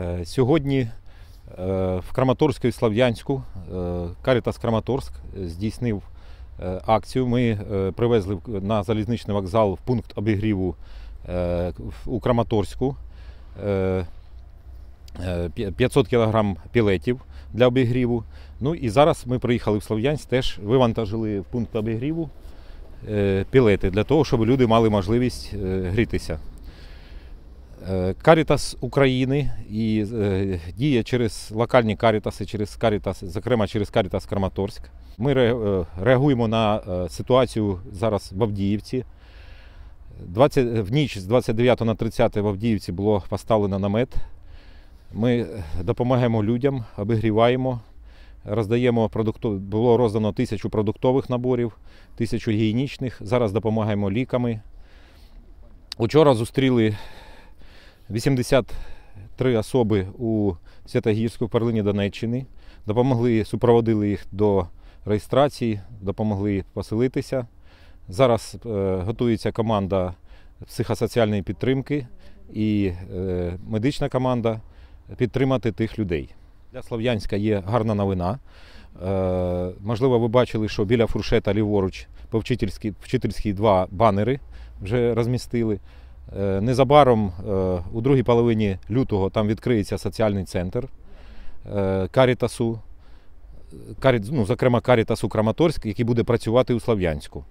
Е, сьогодні е, в Краматорську і Слав'янську е, Карітас Краматорськ здійснив акцію. Ми привезли на залізничний вокзал в пункт обігріву у Краматорську 500 кг пілетів для обігріву. Ну і зараз ми приїхали в Слов'янськ, теж вивантажили в пункт обігріву пілети для того, щоб люди мали можливість грітися. Е, карітас України і е, діє через локальні карітаси, через карітас, зокрема через Карітас Краматорськ. Ми е, реагуємо на ситуацію зараз в Авдіївці. 20, в ніч з 29 на 30 в Авдіївці було поставлено намет. Ми допомагаємо людям, обігріваємо, роздаємо продуктов... було роздано тисячу продуктових наборів, тисячу гігієнічних. Зараз допомагаємо ліками. Учора зустріли 83 особи у Святогірську, перлині Донеччини. Допомогли, супроводили їх до реєстрації, допомогли поселитися. Зараз е, готується команда психосоціальної підтримки і е, медична команда підтримати тих людей. Для Слов'янська є гарна новина. Е, можливо, ви бачили, що біля фуршета ліворуч по вчительській, вчительській два банери вже розмістили. Е, незабаром е, у другій половині лютого там відкриється соціальний центр е, Карітасу, ну, зокрема Карітасу Краматорськ, який буде працювати у Слав'янську.